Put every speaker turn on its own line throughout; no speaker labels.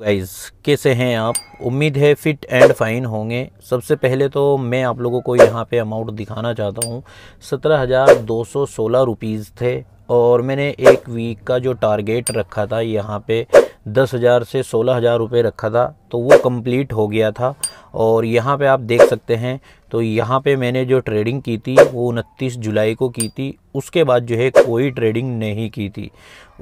guys कैसे हैं आप उम्मीद है फ़िट एंड फाइन होंगे सबसे पहले तो मैं आप लोगों को यहाँ पे अमाउंट दिखाना चाहता हूँ सत्रह हज़ार दो सौ सोलह रुपीज़ थे और मैंने एक वीक का जो टारगेट रखा था यहाँ पे दस हज़ार से सोलह हज़ार रुपये रखा था तो वो कंप्लीट हो गया था और यहाँ पे आप देख सकते हैं तो यहाँ पे मैंने जो ट्रेडिंग की थी वो उनतीस जुलाई को की थी उसके बाद जो है कोई ट्रेडिंग नहीं की थी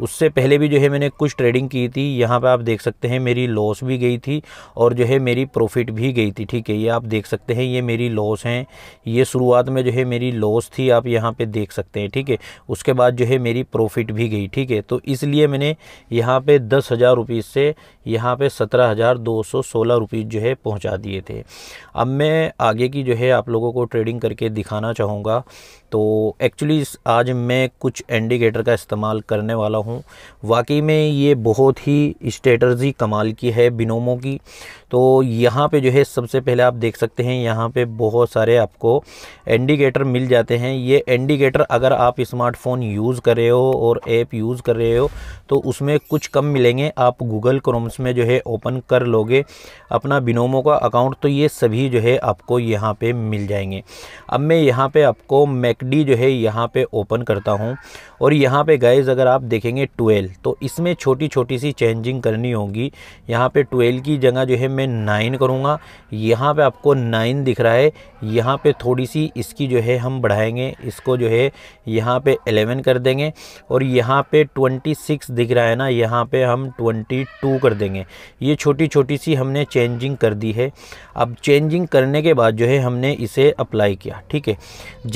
उससे पहले भी जो है मैंने कुछ ट्रेडिंग की थी यहाँ पे आप देख सकते हैं मेरी लॉस भी गई थी और जो है मेरी प्रॉफिट भी गई थी ठीक है ये आप देख सकते हैं ये मेरी लॉस हैं ये शुरुआत में जो है मेरी लॉस थी आप यहाँ पर देख सकते हैं ठीक है उसके बाद जो है मेरी प्रॉफिट भी गई ठीक है तो इसलिए मैंने यहाँ पर दस हज़ार रुपीज़ से यहाँ पर सत्रह हज़ार दो सौ सोलह रुपीज़ जो है पहुँचा दिए थे अब मैं आगे की जो है आप लोगों को ट्रेडिंग करके दिखाना चाहूँगा तो एक्चुअली आज मैं कुछ इंडिकेटर का इस्तेमाल करने वाला हूँ वाकई में ये बहुत ही स्ट्रेटर्जी कमाल की है बिनोमों की तो यहाँ पे जो है सबसे पहले आप देख सकते हैं यहाँ पे बहुत सारे आपको इंडिकेटर मिल जाते हैं ये इंडिकेटर अगर आप स्मार्टफ़ोन यूज़ कर रहे हो और ऐप यूज़ कर रहे हो तो उसमें कुछ कम मिलेंगे आप गूगल क्रोम्स में जो है ओपन कर लोगे अपना बिनोमो का अकाउंट तो ये सभी जो है आपको यहाँ पे मिल जाएंगे अब मैं यहाँ पे आपको मैकडी जो है यहाँ पे ओपन करता हूँ और यहाँ पे गाइज अगर आप देखेंगे ट्वेल्व तो इसमें छोटी छोटी सी चेंजिंग करनी होगी यहाँ पे ट्वेल्व की जगह जो है मैं नाइन करूँगा यहाँ पे आपको नाइन दिख रहा है यहाँ पे थोड़ी सी इसकी जो है हम बढ़ाएंगे इसको जो है यहाँ पे एलेवन कर देंगे और यहाँ पे ट्वेंटी सिक्स दिख रहा है ना यहाँ पे हम ट्वेंटी टू कर देंगे ये छोटी छोटी सी हमने चेंजिंग कर दी है अब चेंजिंग करने के बाद जो है हमने इसे अप्लाई किया ठीक है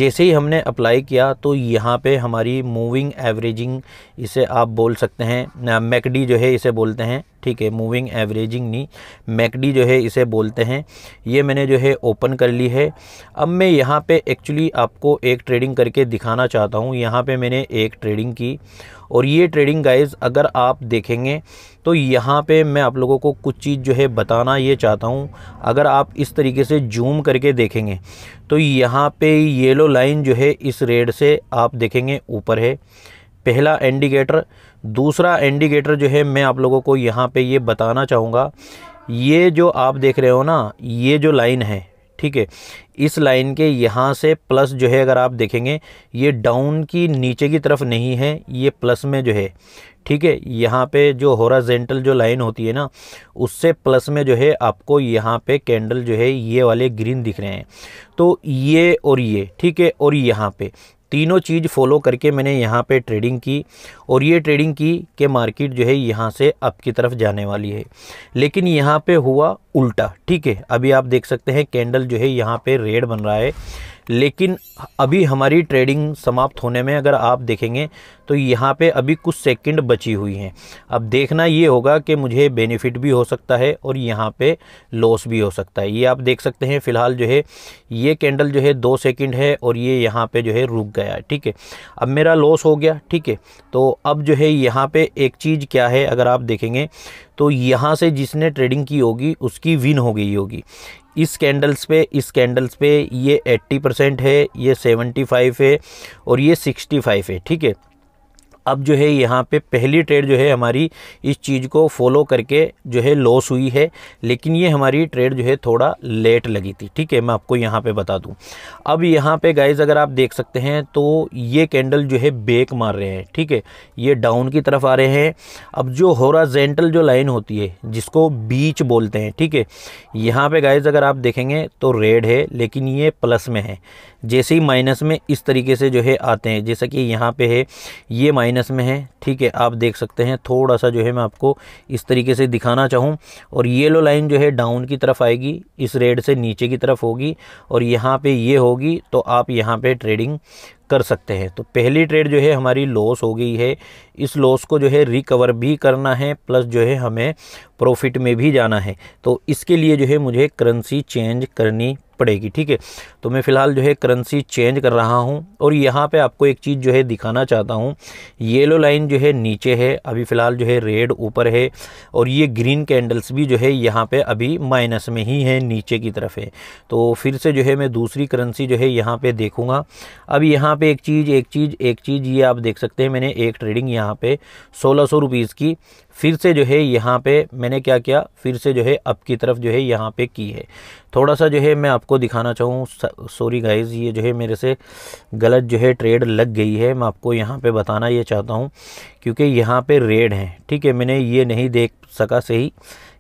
जैसे ही हमने अप्लाई किया तो यहाँ पे हमारी मूविंग एवरेजिंग इसे आप बोल सकते हैं मैकडी जो है इसे बोलते हैं ठीक है मूविंग एवरेजिंग नी मैकडी जो है इसे बोलते हैं ये मैंने जो है ओपन कर ली है अब मैं यहाँ पे एक्चुअली आपको एक ट्रेडिंग करके दिखाना चाहता हूँ यहाँ पे मैंने एक ट्रेडिंग की और ये ट्रेडिंग गाइस अगर आप देखेंगे तो यहाँ पे मैं आप लोगों को कुछ चीज़ जो है बताना ये चाहता हूँ अगर आप इस तरीके से जूम करके देखेंगे तो यहाँ पे येलो लाइन जो है इस रेड से आप देखेंगे ऊपर है पहला इंडिकेटर दूसरा इंडिकेटर जो है मैं आप लोगों को यहाँ पे ये बताना चाहूँगा ये जो आप देख रहे हो ना ये जो लाइन है ठीक है इस लाइन के यहाँ से प्लस जो है अगर आप देखेंगे ये डाउन की नीचे की तरफ नहीं है ये प्लस में जो है ठीक है यहाँ पे जो होराजेंटल जो लाइन होती है ना उससे प्लस में जो है आपको यहाँ पे कैंडल जो है ये वाले ग्रीन दिख रहे हैं तो ये और ये ठीक है और यहाँ पे तीनों चीज़ फॉलो करके मैंने यहाँ पे ट्रेडिंग की और ये ट्रेडिंग की कि मार्केट जो है यहाँ से अप की तरफ जाने वाली है लेकिन यहाँ पे हुआ उल्टा ठीक है अभी आप देख सकते हैं कैंडल जो है यहाँ पे रेड बन रहा है लेकिन अभी हमारी ट्रेडिंग समाप्त होने में अगर आप देखेंगे तो यहाँ पे अभी कुछ सेकंड बची हुई हैं अब देखना ये होगा कि मुझे बेनिफिट भी हो सकता है और यहाँ पे लॉस भी हो सकता है ये आप देख सकते हैं फ़िलहाल जो है ये कैंडल जो है दो सेकंड है और ये यहाँ पे जो है रुक गया ठीक है अब मेरा लॉस हो गया ठीक है तो अब जो है यहाँ पर एक चीज़ क्या है अगर आप देखेंगे तो यहाँ से जिसने ट्रेडिंग की होगी उसकी विन हो गई होगी इस कैंडल्स पे इस कैंडल्स पे ये 80 परसेंट है ये 75 है और ये 65 है ठीक है अब जो है यहाँ पे पहली ट्रेड जो है हमारी इस चीज़ को फॉलो करके जो है लॉस हुई है लेकिन ये हमारी ट्रेड जो है थोड़ा लेट लगी थी ठीक है मैं आपको यहाँ पे बता दूँ अब यहाँ पे गाइज अगर आप देख सकते हैं तो ये कैंडल जो है बेक मार रहे हैं ठीक है ये डाउन की तरफ आ रहे हैं अब जो होराजेंटल जो लाइन होती है जिसको बीच बोलते हैं ठीक है यहाँ पर गाइज अगर आप देखेंगे तो रेड है लेकिन ये प्लस में है जैसे ही माइनस में इस तरीके से जो है आते हैं जैसा कि यहाँ पर है ये माइनस माइनस में है ठीक है आप देख सकते हैं थोड़ा सा जो है मैं आपको इस तरीके से दिखाना चाहूँ और येलो लाइन जो है डाउन की तरफ आएगी इस रेड से नीचे की तरफ होगी और यहाँ पे ये होगी तो आप यहाँ पे ट्रेडिंग कर सकते हैं तो पहली ट्रेड जो है हमारी लॉस हो गई है इस लॉस को जो है रिकवर भी करना है प्लस जो है हमें प्रॉफिट में भी जाना है तो इसके लिए जो है मुझे करेंसी चेंज करनी पड़ेगी ठीक है तो मैं फ़िलहाल जो है करेंसी चेंज कर रहा हूँ और यहाँ पे आपको एक चीज़ जो है दिखाना चाहता हूँ येलो लाइन जो है नीचे है अभी फ़िलहाल जो है रेड ऊपर है और ये ग्रीन कैंडल्स भी जो है यहाँ पे अभी माइनस में ही है नीचे की तरफ है तो फिर से जो है मैं दूसरी करेंसी जो है यहाँ पर देखूँगा अब यहाँ यहाँ पे एक चीज़ एक चीज़ एक चीज़ ये आप देख सकते हैं मैंने एक ट्रेडिंग यहाँ पे सोलह सौ रुपीज़ की फिर से जो है यहाँ पे मैंने क्या किया फिर से जो है अप की तरफ जो है यहाँ पे की है थोड़ा सा जो है मैं आपको दिखाना चाहूँ सॉरी गाइज ये जो है मेरे से गलत जो है ट्रेड लग गई है मैं आपको यहाँ पे बताना ये चाहता हूँ क्योंकि यहाँ पे रेड हैं ठीक है मैंने ये नहीं देख सका सही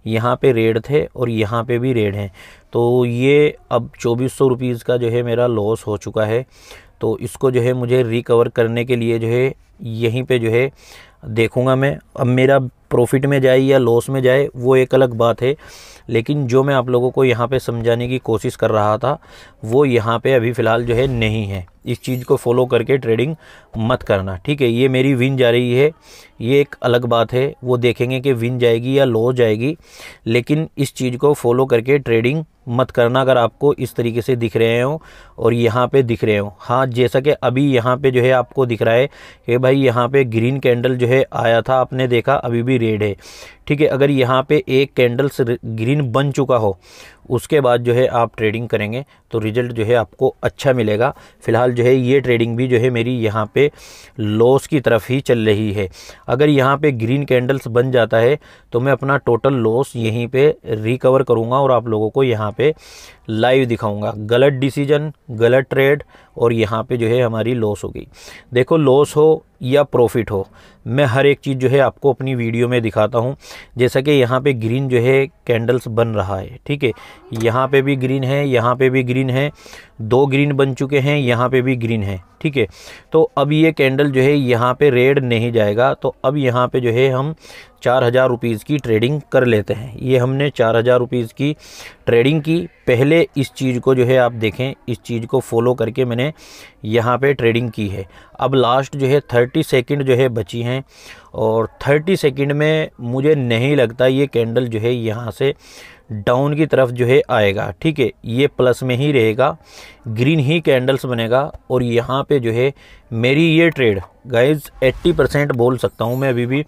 यहाँ पे रेड थे और यहाँ पे भी रेड हैं तो ये अब चौबीस सौ रुपीज़ का जो है मेरा लॉस हो चुका है तो इसको जो है मुझे रिकवर करने के लिए जो है यहीं पे जो है देखूंगा मैं अब मेरा प्रॉफिट में जाए या लॉस में जाए वो एक अलग बात है लेकिन जो मैं आप लोगों को यहाँ पे समझाने की कोशिश कर रहा था वो यहाँ पे अभी फ़िलहाल जो है नहीं है इस चीज़ को फॉलो करके ट्रेडिंग मत करना ठीक है ये मेरी विन जा रही है ये एक अलग बात है वो देखेंगे कि विन जाएगी या लॉस जाएगी लेकिन इस चीज़ को फॉलो करके ट्रेडिंग मत करना अगर आपको इस तरीके से दिख रहे हो और यहाँ पर दिख रहे हो हाँ जैसा कि अभी यहाँ पर जो है आपको दिख रहा है कि भाई यहाँ पे ग्रीन कैंडल जो है आया था आपने देखा अभी भी रेड है ठीक है अगर यहाँ पे एक कैंडल ग्रीन बन चुका हो उसके बाद जो है आप ट्रेडिंग करेंगे तो रिजल्ट जो है आपको अच्छा मिलेगा फ़िलहाल जो है ये ट्रेडिंग भी जो है मेरी यहाँ पे लॉस की तरफ ही चल रही है अगर यहाँ पे ग्रीन कैंडल्स बन जाता है तो मैं अपना टोटल लॉस यहीं पे रिकवर करूँगा और आप लोगों को यहाँ पे लाइव दिखाऊँगा गलत डिसीजन गलत ट्रेड और यहाँ पर जो है हमारी लॉस हो गई देखो लॉस हो या प्रॉफिट हो मैं हर एक चीज़ जो है आपको अपनी वीडियो में दिखाता हूँ जैसा कि यहाँ पे ग्रीन जो है कैंडल्स बन रहा है ठीक है यहाँ पे भी ग्रीन है यहाँ पे भी ग्रीन है दो ग्रीन बन चुके हैं यहाँ पे भी ग्रीन है ठीक है तो अब ये कैंडल जो है यहाँ पे रेड नहीं जाएगा तो अब यहाँ पे जो है हम चार हज़ार रुपीज़ की ट्रेडिंग कर लेते हैं ये हमने चार हज़ार रुपीज़ की ट्रेडिंग की पहले इस चीज़ को जो है आप देखें इस चीज़ को फॉलो करके मैंने यहाँ पे ट्रेडिंग की है अब लास्ट जो है थर्टी सेकेंड जो है बची हैं हैं और 30 सेकंड में मुझे नहीं लगता ये कैंडल जो है यहाँ से डाउन की तरफ जो है आएगा ठीक है ये प्लस में ही रहेगा ग्रीन ही कैंडल्स बनेगा और यहाँ पे जो है मेरी ये ट्रेड गाइज 80 परसेंट बोल सकता हूँ मैं अभी भी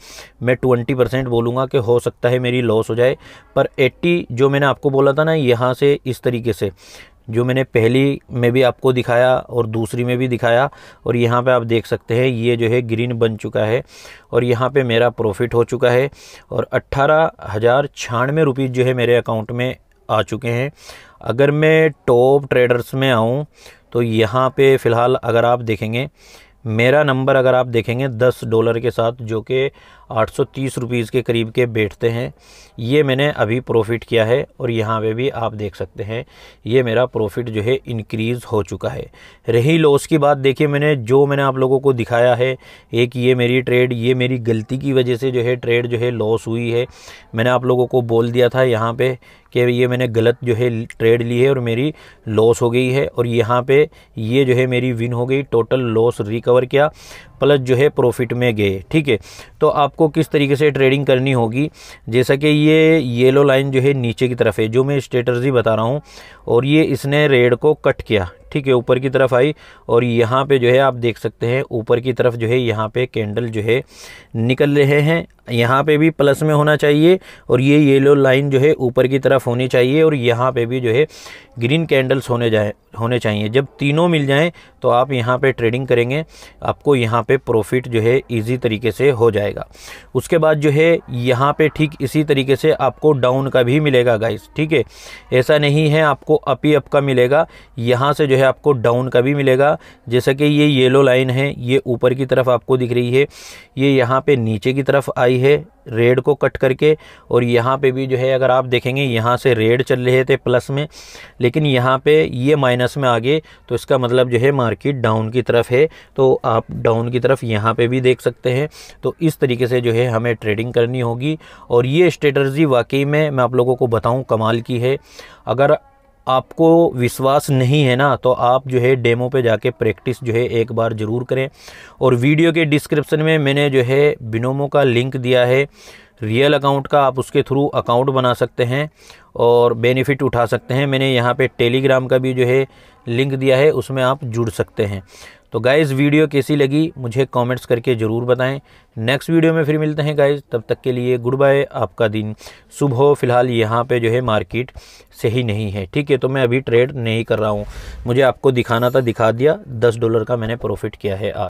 मैं 20 परसेंट बोलूँगा कि हो सकता है मेरी लॉस हो जाए पर 80 जो मैंने आपको बोला था ना यहाँ से इस तरीके से जो मैंने पहली में भी आपको दिखाया और दूसरी में भी दिखाया और यहाँ पे आप देख सकते हैं ये जो है ग्रीन बन चुका है और यहाँ पे मेरा प्रॉफिट हो चुका है और अट्ठारह हज़ार छियानवे रुपीज़ जो है मेरे अकाउंट में आ चुके हैं अगर मैं टॉप ट्रेडर्स में आऊँ तो यहाँ पे फ़िलहाल अगर आप देखेंगे मेरा नंबर अगर आप देखेंगे दस डॉलर के साथ जो कि आठ सौ तीस रुपीज़ के करीब के बैठते हैं ये मैंने अभी प्रॉफ़िट किया है और यहाँ पे भी आप देख सकते हैं ये मेरा प्रॉफ़िट जो है इनक्रीज़ हो चुका है रही लॉस की बात देखिए मैंने जो मैंने आप लोगों को दिखाया है एक ये मेरी ट्रेड ये मेरी गलती की वजह से जो है ट्रेड जो है लॉस हुई है मैंने आप लोगों को बोल दिया था यहाँ पर कि ये मैंने गलत जो है ट्रेड ली है और मेरी लॉस हो गई है और यहाँ पे ये जो है मेरी विन हो गई टोटल लॉस रिकवर किया प्लस जो है प्रॉफिट में गए ठीक है तो आपको किस तरीके से ट्रेडिंग करनी होगी जैसा कि ये येलो लाइन जो है नीचे की तरफ है जो मैं स्ट्रेटर्जी बता रहा हूँ और ये इसने रेड को कट किया ठीक है ऊपर की तरफ आई और यहाँ पे जो है आप देख सकते हैं ऊपर की तरफ जो है यहाँ पे कैंडल जो है निकल रहे हैं यहाँ पे भी प्लस में होना चाहिए और ये येलो लाइन जो है ऊपर की तरफ होनी चाहिए और यहाँ पे भी जो है ग्रीन कैंडल्स होने जाए होने चाहिए जब तीनों मिल जाएँ तो आप यहाँ पर ट्रेडिंग करेंगे आपको यहाँ पर प्रॉफिट जो है ईज़ी तरीके से हो जाएगा उसके बाद जो है यहाँ पर ठीक इसी तरीके से आपको डाउन का भी मिलेगा गाइस ठीक है ऐसा नहीं है आपको अप ही अप का मिलेगा यहाँ से जो है आपको डाउन का भी मिलेगा जैसा कि ये येलो लाइन है ये ऊपर की तरफ आपको दिख रही है ये यहाँ पे नीचे की तरफ आई है रेड को कट करके और यहाँ पे भी जो है अगर आप देखेंगे यहाँ से रेड चल रहे थे प्लस में लेकिन यहाँ पे ये माइनस में आ गए तो इसका मतलब जो है मार्केट डाउन की तरफ है तो आप डाउन की तरफ यहाँ पे भी देख सकते हैं तो इस तरीके से जो है हमें ट्रेडिंग करनी होगी और ये स्ट्रेटर्जी वाकई में मैं आप लोगों को बताऊँ कमाल की है अगर आपको विश्वास नहीं है ना तो आप जो है डेमो पे जाके प्रैक्टिस जो है एक बार ज़रूर करें और वीडियो के डिस्क्रिप्शन में मैंने जो है बिनोमो का लिंक दिया है रियल अकाउंट का आप उसके थ्रू अकाउंट बना सकते हैं और बेनिफिट उठा सकते हैं मैंने यहाँ पे टेलीग्राम का भी जो है लिंक दिया है उसमें आप जुड़ सकते हैं तो गाइज़ वीडियो कैसी लगी मुझे कमेंट्स करके ज़रूर बताएं नेक्स्ट वीडियो में फिर मिलते हैं गाइज़ तब तक के लिए गुड बाय आपका दिन सुबह हो फिलहाल यहाँ पे जो है मार्केट सही नहीं है ठीक है तो मैं अभी ट्रेड नहीं कर रहा हूँ मुझे आपको दिखाना था दिखा दिया दस डॉलर का मैंने प्रॉफिट किया है आज